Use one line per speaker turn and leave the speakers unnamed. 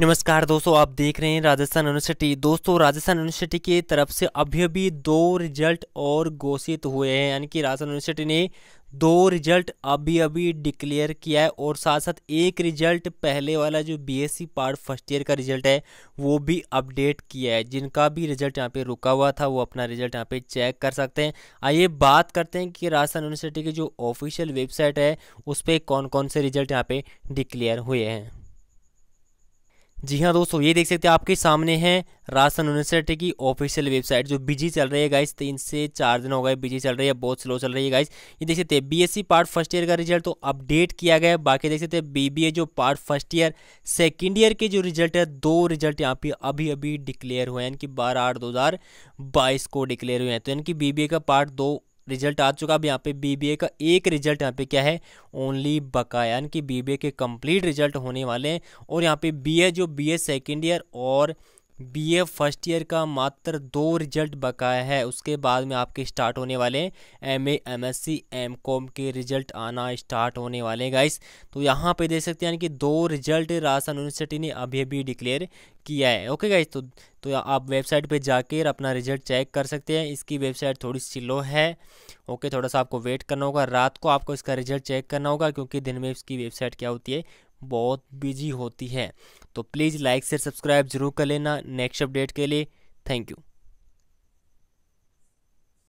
नमस्कार दोस्तों आप देख रहे हैं राजस्थान यूनिवर्सिटी दोस्तों राजस्थान यूनिवर्सिटी की तरफ से अभी अभी दो रिजल्ट और घोषित हुए हैं यानी कि राजस्थान यूनिवर्सिटी ने दो रिजल्ट अभी अभी डिक्लेयर किया है और साथ साथ एक रिजल्ट पहले वाला जो BSc e part first year का रिजल्ट है वो भी अपडेट किया है जिनका भी रिजल्ट यहाँ पे रुका हुआ था वो अपना रिजल्ट यहाँ पे चेक कर सकते हैं आइए बात करते हैं कि राजस्थान यूनिवर्सिटी की जो ऑफिशियल वेबसाइट है उस पर कौन कौन से रिजल्ट यहाँ पे डिक्लेयर हुए हैं जी हाँ दोस्तों ये देख सकते हैं आपके सामने है राजस्थान यूनिवर्सिटी की ऑफिशियल वेबसाइट जो बिजी चल रही है गाइस तीन से चार दिन हो गए बिजी चल रही है बहुत स्लो चल रही है गाइस ये देख सकते हैं बीएससी पार्ट फर्स्ट ईयर का रिजल्ट तो अपडेट किया गया है बाकी देख सकते हैं बीबीए जो part first year second year के जो रिजल्ट है दो रिजल्ट यहाँ पे अभी अभी डिक्लेयर हुए हैं यानी कि बारह आठ दो को डिक्लेयर हुए हैं तो यानी कि बी का पार्ट दो रिजल्ट आ चुका अब यहाँ पे बीबीए का एक रिजल्ट यहाँ पे क्या है ओनली बकाया यानी कि बीबीए के कंप्लीट रिजल्ट होने वाले हैं और यहाँ पे बीए जो बीए सेकंड ईयर और बीए फर्स्ट ईयर का मात्र दो रिजल्ट बकाया है उसके बाद में आपके स्टार्ट होने वाले हैं M A M S C M com के रिजल्ट आना स्टार्ट होने वाले हैं गाइस तो यहाँ पे देख सकते हैं कि दो रिजल्ट राजस्थान यूनिवर्सिटी ने अभी अभी डिक्लेयर किया है ओके गाइस तो तो आप वेबसाइट पे जाकर अपना रिजल्ट चेक कर सकते हैं इसकी वेबसाइट थोड़ी सी लो है ओके थोड़ा सा आपको वेट करना होगा रात को आपको इसका रिजल्ट चेक करना होगा क्योंकि दिन में इसकी वेबसाइट क्या होती है बहुत बिजी होती है तो प्लीज़ लाइक शेयर सब्सक्राइब जरूर कर लेना नेक्स्ट अपडेट के लिए थैंक यू